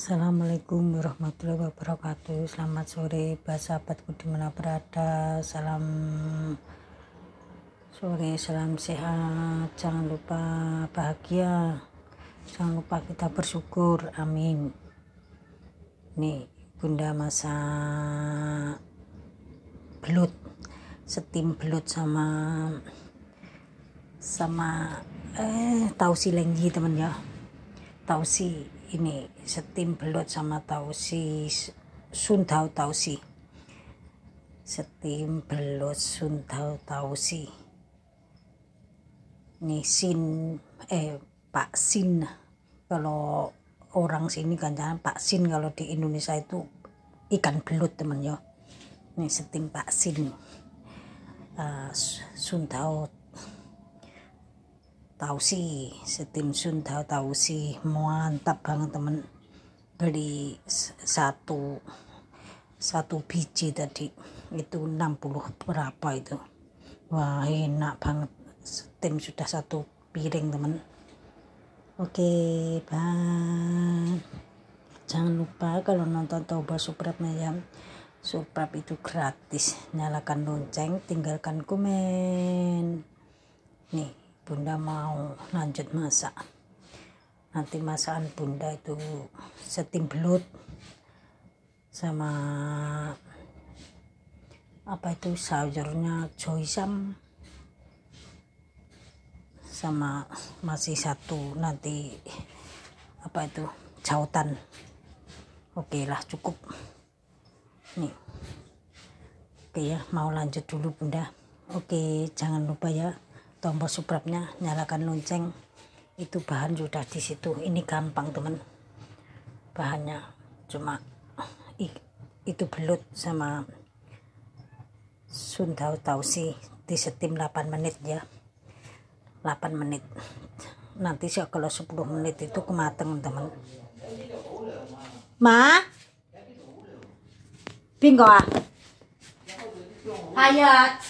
Assalamualaikum warahmatullahi wabarakatuh Selamat sore Bahasa sahabatku dimana berada Salam Sore, salam sehat Jangan lupa bahagia Jangan lupa kita bersyukur Amin Nih bunda masa Belut Setim belut sama Sama eh, tau si lenggi teman ya tau si ini setim belut sama tausi sundau tausi setim belut sundau tausi ini sin eh pak sin kalau orang sini kan jangan pak sin kalau di Indonesia itu ikan belut temen yo ini setim pak sin uh, ah, sundau Tausi setim Sun Tausi mantap banget temen beli satu satu biji tadi itu 60 berapa itu wah enak banget setim sudah satu piring temen oke okay, jangan lupa kalau nonton Toba Suprap Mayam Suprap itu gratis nyalakan lonceng tinggalkan komen nih Bunda mau lanjut masak nanti masakan Bunda itu setting belut sama apa itu sayurnya joisam sama masih satu nanti apa itu jautan oke lah cukup nih oke ya mau lanjut dulu bunda oke jangan lupa ya tombol subrapnya nyalakan lonceng itu bahan sudah di situ ini gampang teman bahannya cuma itu belut sama sundau tausi di steam 8 menit ya 8 menit nanti sih kalau 10 menit itu kemateng teman ma bingo ah hayat